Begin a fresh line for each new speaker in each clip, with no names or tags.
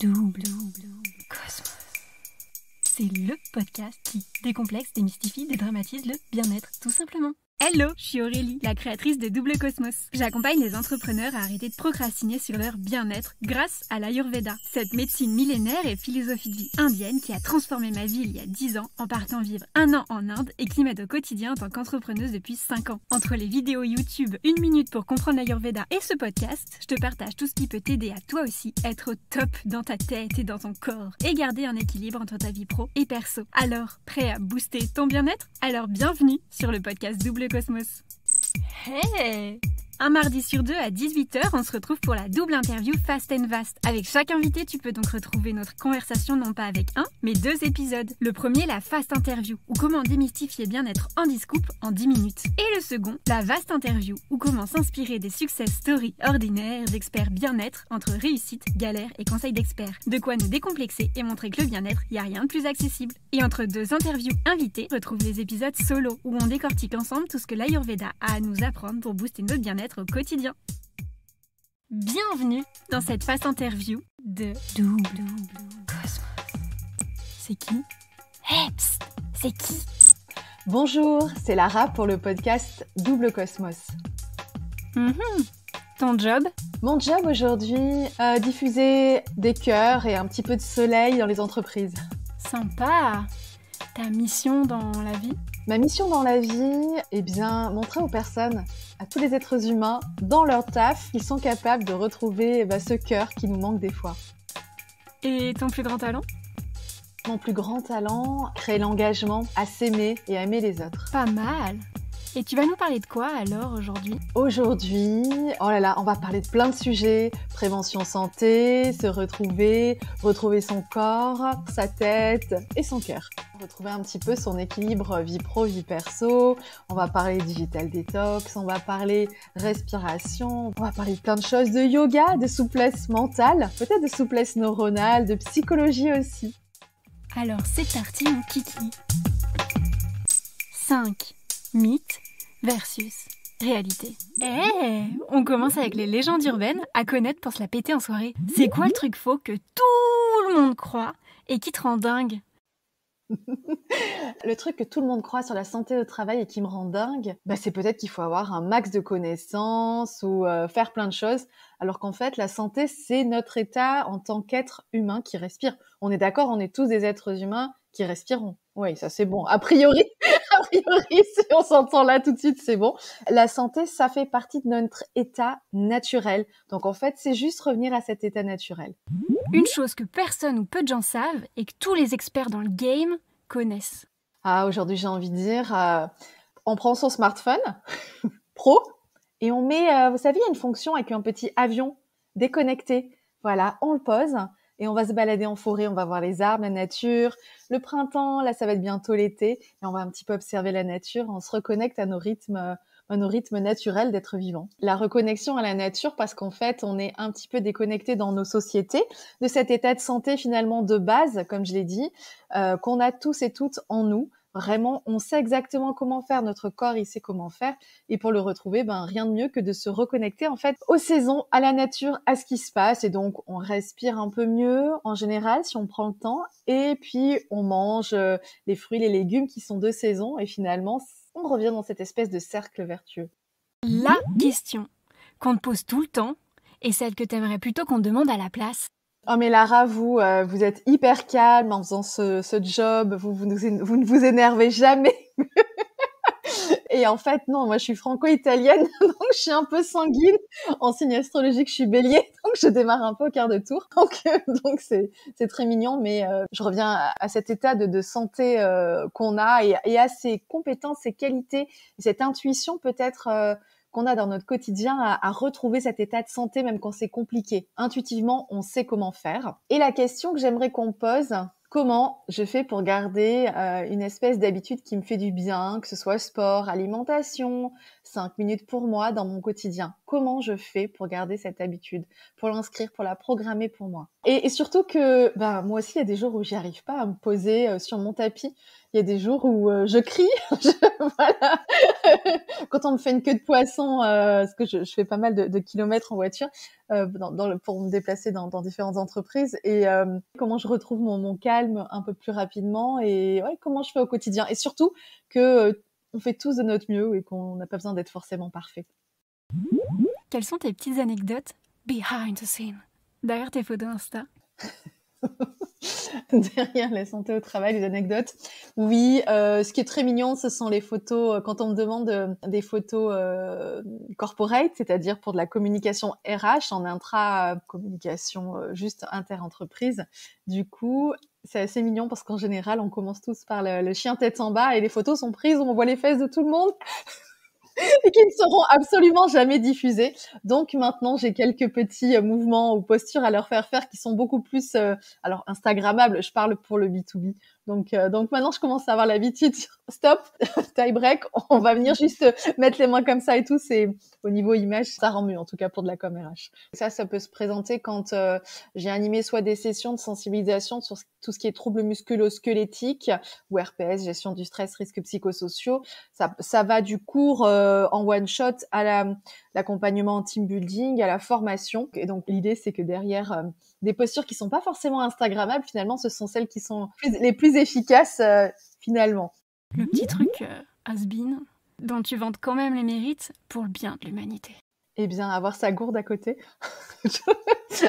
Double Cosmos. C'est le podcast qui décomplexe, démystifie, dédramatise le bien-être, tout simplement. Hello, je suis Aurélie, la créatrice de Double Cosmos. J'accompagne les entrepreneurs à arrêter de procrastiner sur leur bien-être grâce à l'Ayurveda, cette médecine millénaire et philosophie de vie indienne qui a transformé ma vie il y a 10 ans en partant vivre un an en Inde et qui m'aide au quotidien en tant qu'entrepreneuse depuis 5 ans. Entre les vidéos YouTube, une minute pour comprendre l'Ayurveda et ce podcast, je te partage tout ce qui peut t'aider à toi aussi être au top dans ta tête et dans ton corps et garder un équilibre entre ta vie pro et perso. Alors, prêt à booster ton bien-être Alors bienvenue sur le podcast Double Merry Christmas. Hey. Un mardi sur deux à 18h, on se retrouve pour la double interview Fast and Vast. Avec chaque invité, tu peux donc retrouver notre conversation non pas avec un, mais deux épisodes. Le premier, la Fast Interview, où comment démystifier bien-être en discoupe en 10 minutes. Et le second, la Vaste Interview, où comment s'inspirer des succès stories ordinaires d'experts bien-être entre réussite, galère et conseils d'experts. De quoi nous décomplexer et montrer que le bien-être, il n'y a rien de plus accessible. Et entre deux interviews invitées, retrouve les épisodes solo, où on décortique ensemble tout ce que l'Ayurveda a à nous apprendre pour booster notre bien-être au quotidien. Bienvenue dans cette face interview de Double Cosmos.
C'est qui C'est qui Bonjour, c'est Lara pour le podcast Double Cosmos. Mhm. ton job Mon job aujourd'hui, euh, diffuser des cœurs et un petit peu de soleil dans les entreprises. Sympa Ta mission dans la vie Ma mission dans la vie, eh bien, montrer aux personnes, à tous les êtres humains, dans leur taf, qu'ils sont capables de retrouver eh ben, ce cœur qui nous manque des fois.
Et ton plus grand talent
Mon plus grand talent, créer l'engagement à s'aimer et à aimer les autres. Pas mal et tu vas nous parler de quoi alors aujourd'hui Aujourd'hui, oh là là, on va parler de plein de sujets prévention santé, se retrouver, retrouver son corps, sa tête et son cœur. Retrouver un petit peu son équilibre vie pro, vie perso. On va parler digital detox, on va parler respiration, on va parler de plein de choses, de yoga, de souplesse mentale, peut-être de souplesse neuronale, de psychologie aussi. Alors c'est parti, on kiki. 5. Mythes versus
réalité. Eh, on commence avec les légendes urbaines à connaître pour se la péter en soirée. C'est quoi le truc faux que
tout le monde croit et qui te rend dingue le truc que tout le monde croit sur la santé au travail et qui me rend dingue, bah, c'est peut-être qu'il faut avoir un max de connaissances ou euh, faire plein de choses, alors qu'en fait la santé c'est notre état en tant qu'être humain qui respire. On est d'accord, on est tous des êtres humains qui respirons. Oui, ça c'est bon. A priori, a priori, si on s'entend là tout de suite, c'est bon. La santé, ça fait partie de notre état naturel. Donc en fait, c'est juste revenir à cet état naturel. Une chose que personne ou peu de gens savent et que tous les experts dans le game connaissent. Ah, aujourd'hui, j'ai envie de dire, euh, on prend son smartphone pro et on met, euh, vous savez, il y a une fonction avec un petit avion déconnecté. Voilà, on le pose et on va se balader en forêt, on va voir les arbres, la nature, le printemps, là ça va être bientôt l'été, et on va un petit peu observer la nature, on se reconnecte à nos rythmes euh, à nos rythmes naturels d'être vivant. La reconnexion à la nature parce qu'en fait, on est un petit peu déconnecté dans nos sociétés de cet état de santé finalement de base, comme je l'ai dit, euh, qu'on a tous et toutes en nous. Vraiment, on sait exactement comment faire. Notre corps, il sait comment faire. Et pour le retrouver, ben, rien de mieux que de se reconnecter, en fait, aux saisons, à la nature, à ce qui se passe. Et donc, on respire un peu mieux, en général, si on prend le temps. Et puis, on mange euh, les fruits, les légumes qui sont de saison. Et finalement, on revient dans cette espèce de cercle vertueux. La question qu'on te pose tout le temps et celle que t'aimerais plutôt qu'on demande à la place. Oh mais Lara, vous, euh, vous êtes hyper calme en faisant ce, ce job, vous, vous, vous ne vous énervez jamais. Et en fait, non, moi je suis franco-italienne, donc je suis un peu sanguine. En signe astrologique, je suis bélier, donc je démarre un peu au quart de tour. Donc euh, donc c'est très mignon, mais euh, je reviens à, cet état de, de santé qu'on a et, et, à ses compétences, ses qualités, cette intuition peut-être qu'on a dans notre quotidien à, retrouver cet état de santé même quand c'est compliqué. Intuitivement, on sait comment faire. Et la question que j'aimerais qu'on pose, comment je fais pour garder euh, une espèce d'habitude qui me fait du bien, que ce soit sport, alimentation, 5 minutes pour moi dans mon quotidien. Comment je fais pour garder cette habitude, pour l'inscrire, pour la programmer pour moi. Et, surtout que ben, moi aussi, il y a des jours où j'arrive pas à me poser euh, sur mon tapis il y a des jours où euh, je crie, quand on me fait une queue de poisson, euh, parce que je, fais pas mal de, kilomètres en voiture euh, dans, pour me déplacer dans, différentes entreprises, et comment je retrouve mon, calme un peu plus rapidement, et comment je fais au quotidien, et surtout que on fait tous de notre mieux et qu'on n'a pas besoin d'être forcément parfait. Quelles sont tes petites anecdotes behind the scene derrière tes photos Insta derrière la santé au travail, les anecdotes. Oui, euh, ce qui est très mignon, ce sont les photos, euh, quand on me demande euh, des photos corporate, c'est-à-dire pour de la communication RH en intra-communication juste inter-entreprise. Du coup, c'est assez mignon parce qu'en général, on commence tous par le, le, chien tête en bas et les photos sont prises où on voit les fesses de tout le monde. et qui ne seront absolument jamais diffusés. Donc maintenant, j'ai quelques petits euh, mouvements ou postures à leur faire faire qui sont beaucoup plus, euh, alors Instagrammables. Je parle pour le B2B. Donc, euh, donc maintenant, je commence à avoir l'habitude. Stop, tie break. On va venir juste euh, mettre les mains comme ça et tout. C'est au niveau image, ça rend mieux en tout cas pour de la com RH. Ça, ça peut se présenter quand euh, j'ai animé soit des sessions de sensibilisation sur tout ce qui est troubles musculo-squelettiques ou RPS, gestion du stress, risques psychosociaux. Ça, ça va du cours en one shot à l'accompagnement en team building, à la formation. Et donc l'idée, c'est que derrière des postures qui ne sont pas forcément instagrammables finalement ce sont celles qui sont les plus efficaces euh, finalement le petit truc euh, has-been
dont tu vantes quand même les mérites pour le bien de l'humanité
eh bien avoir sa gourde à côté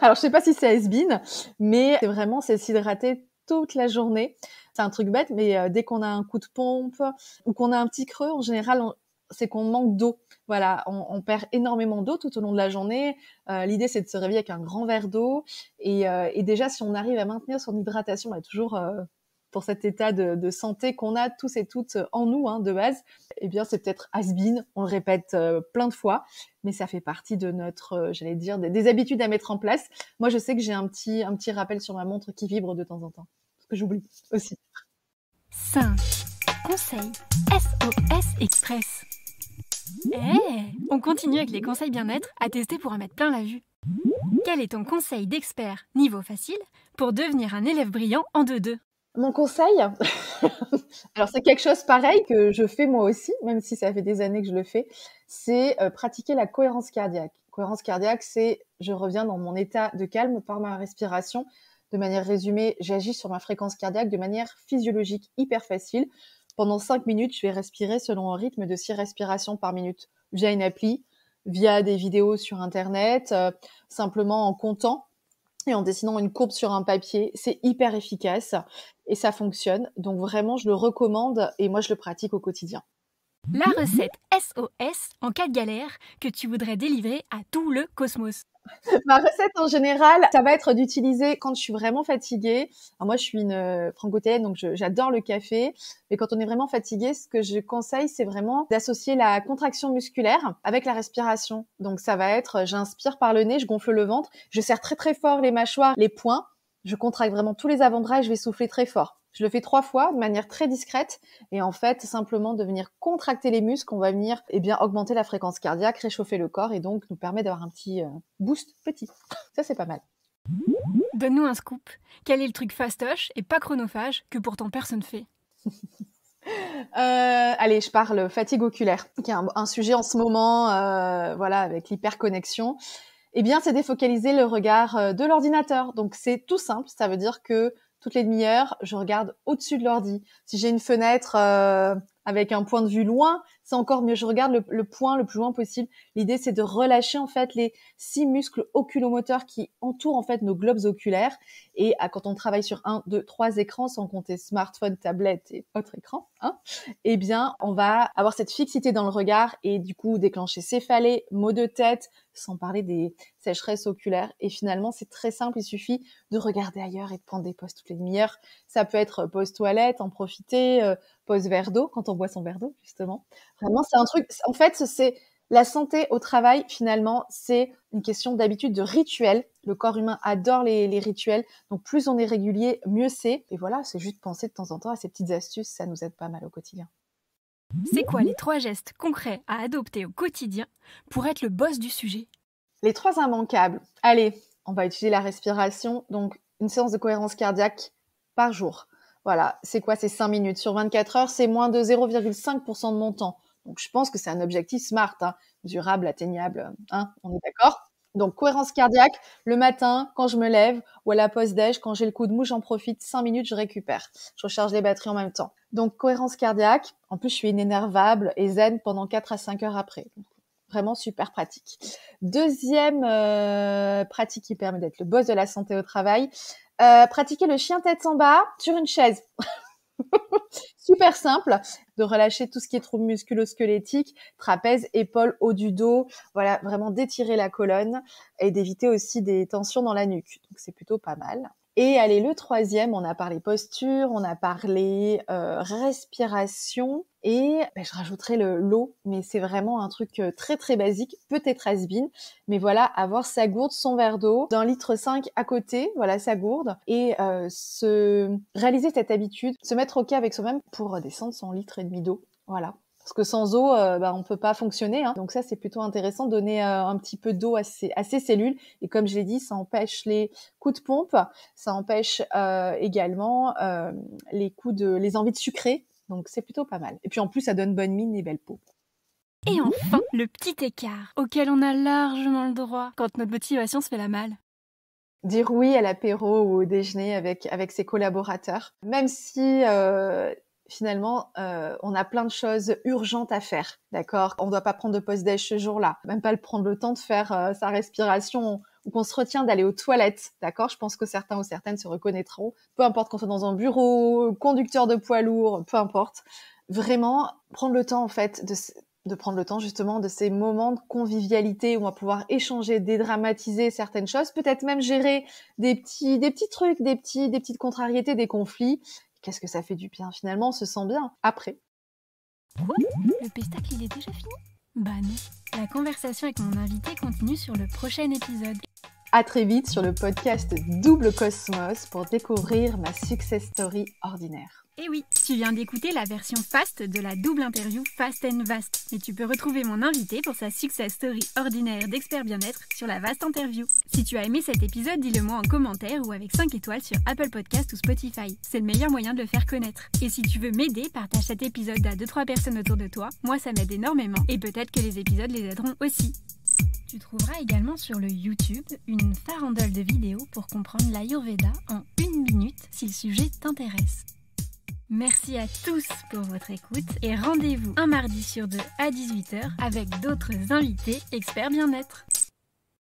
alors je ne sais pas si c'est has-been mais vraiment c'est s'hydrater toute la journée c'est un truc bête mais euh, dès qu'on a un coup de pompe ou qu'on a un petit creux en général c'est qu'on manque d'eau. Voilà, on, perd énormément d'eau tout au long de la journée. Euh, l'idée, c'est de se réveiller avec un grand verre d'eau. Et, euh, déjà, si on arrive à maintenir son hydratation, toujours euh, pour cet état de, santé qu'on a tous et toutes en nous hein, de base, eh bien, c'est peut-être has On le répète plein de fois, mais ça fait partie de notre, j'allais dire, des, habitudes à mettre en place. Moi, je sais que j'ai un petit, un petit rappel sur ma montre qui vibre de temps en temps, parce que j'oublie aussi. 5 conseil SOS Express. Eh, on continue avec les
conseils bien-être à tester pour en mettre plein la vue. Quel est ton conseil d'expert niveau facile pour devenir un élève brillant en 2-2
Mon conseil Alors c'est quelque chose pareil que je fais moi aussi, même si ça fait des années que je le fais, c'est euh, pratiquer la cohérence cardiaque. Cohérence cardiaque, c'est je reviens dans mon état de calme par ma respiration. De manière résumée, j'agis sur ma fréquence cardiaque de manière physiologique, hyper facile pendant 5 minutes, je vais respirer selon un rythme de 6 respirations par minute via une appli, via des vidéos sur Internet, euh, simplement en comptant et en dessinant une courbe sur un papier. C'est hyper efficace et ça fonctionne. Donc vraiment, je le recommande et moi, je le pratique au quotidien. La recette
SOS en cas de galère que tu voudrais délivrer à tout le cosmos.
Ma recette en général, ça va être d'utiliser quand je suis vraiment fatiguée. moi, je suis une euh, francotienne, donc j'adore le café. Mais quand on est vraiment fatigué, ce que je conseille, c'est vraiment d'associer la contraction musculaire avec la respiration. Donc ça va être, euh, j'inspire par le nez, je gonfle le ventre, je serre très très fort les mâchoires, les poings, je contracte vraiment tous les avant-bras et je vais souffler très fort. Je le fais trois fois de manière très discrète et en fait simplement de venir contracter les muscles, on va venir eh bien augmenter la fréquence cardiaque, réchauffer le corps et donc nous permet d'avoir un petit euh, boost petit. Ça c'est pas mal. Donne-nous un
scoop. Quel est le truc fastoche et pas chronophage que pourtant personne fait
euh, allez, je parle fatigue oculaire, qui est un, sujet en ce moment, euh, voilà, avec l'hyperconnexion. Eh bien, c'est défocaliser le regard de l'ordinateur. Donc, c'est tout simple. Ça veut dire que toutes les demi-heures, je regarde au-dessus de l'ordi. Si j'ai une fenêtre euh, avec un point de vue loin, c'est encore mieux. Je regarde le, point le plus loin possible. L'idée, c'est de relâcher en fait les six muscles oculomoteurs qui entourent en fait nos globes oculaires. Et à, ah, quand on travaille sur un, deux, trois écrans, sans compter smartphone, tablette et autres écrans, hein, eh bien, on va avoir cette fixité dans le regard et du coup déclencher céphalée, maux de tête, sans parler des sécheresses oculaires. Et finalement, c'est très simple. Il suffit de regarder ailleurs et de prendre des pauses toutes les demi-heures. Ça peut être euh, pause toilette, en profiter, euh, pause verre d'eau quand on boit son verre d'eau justement Vraiment, c'est un truc. En fait, c'est la santé au travail, finalement, c'est une question d'habitude, de rituel. Le corps humain adore les, les, rituels. Donc, plus on est régulier, mieux c'est. Et voilà, c'est juste penser de temps en temps à ces petites astuces. Ça nous aide pas mal au quotidien. C'est quoi les trois gestes concrets à adopter au quotidien pour être le boss du sujet Les trois immanquables. Allez, on va utiliser la respiration. Donc, une séance de cohérence cardiaque par jour. Voilà, c'est quoi ces 5 minutes Sur 24 heures, c'est moins de 0,5% de mon temps. Donc, je pense que c'est un objectif smart, hein. durable, atteignable. Hein, on est d'accord donc, cohérence cardiaque, le matin, quand je me lève, ou à la pause-déj, quand j'ai le coup de mou, j'en profite, 5 minutes, je récupère. Je recharge les batteries en même temps. Donc, cohérence cardiaque, en plus, je suis inénervable et zen pendant 4 à 5 heures après. vraiment super pratique. Deuxième euh, pratique qui permet d'être le boss de la santé au travail, euh, pratiquer le chien tête en bas sur une chaise. super simple de relâcher tout ce qui est trop musculo-squelettique, trapèze, épaule, haut du dos, voilà, vraiment d'étirer la colonne et d'éviter aussi des tensions dans la nuque. Donc c'est plutôt pas mal. Et allez, le troisième, on a parlé posture, on a parlé euh, respiration et ben, je rajouterai le l'eau, mais c'est vraiment un truc euh, très très basique, peut-être asbine, mais voilà, avoir sa gourde, son verre d'eau, d'un litre cinq à côté, voilà sa gourde, et euh, se réaliser cette habitude, se mettre au cas avec soi-même pour descendre son litre et demi d'eau. Voilà, parce que sans eau, on euh, bah, on peut pas fonctionner. Hein. Donc ça, c'est plutôt intéressant, donner euh, un petit peu d'eau à ces, cellules. Et comme je l'ai dit, ça empêche les coups de pompe, ça empêche euh, également les coups de, les envies de sucrer. Donc c'est plutôt pas mal. Et puis en plus, ça donne bonne mine et belle peau.
Et enfin, le petit écart auquel on a largement le droit quand notre motivation se fait la malle
dire oui à l'apéro ou au déjeuner avec, avec ses collaborateurs, même si finalement, euh, on a plein de choses urgentes à faire, d'accord On ne doit pas prendre de pause déj ce jour-là, même pas le prendre le temps de faire euh, sa respiration ou qu'on se retient d'aller aux toilettes, d'accord Je pense que certains ou certaines se reconnaîtront, peu importe qu'on soit dans un bureau, conducteur de poids lourd, peu importe. Vraiment, prendre le temps, en fait, de, de prendre le temps justement de ces moments de convivialité où on va pouvoir échanger, dédramatiser certaines choses, peut-être même gérer des petits, des petits trucs, des petits, des petites contrariétés, des conflits, qu'est-ce que ça fait du bien finalement, on se sent bien après.
Le pestacle, il est déjà fini
Bah non. La conversation avec mon
invité continue sur le prochain épisode.
À très vite sur le podcast Double Cosmos pour découvrir ma success story ordinaire.
Et eh oui, tu viens d'écouter la version fast de la double interview Fast and Vast. Et tu peux retrouver mon invité pour sa success story ordinaire d'expert bien-être sur la vaste interview. Si tu as aimé cet épisode, dis-le moi en commentaire ou avec 5 étoiles sur Apple Podcast ou Spotify. C'est le meilleur moyen de le faire connaître. Et si tu veux m'aider, partage cet épisode à 2-3 personnes autour de toi. Moi, ça m'aide énormément. Et peut-être que les épisodes les aideront aussi. Tu trouveras également sur le YouTube une farandole de vidéos pour comprendre l'Ayurveda en une minute si le sujet t'intéresse. Merci à tous pour votre écoute et rendez-vous un mardi sur deux à 18h avec d'autres invités experts bien-être.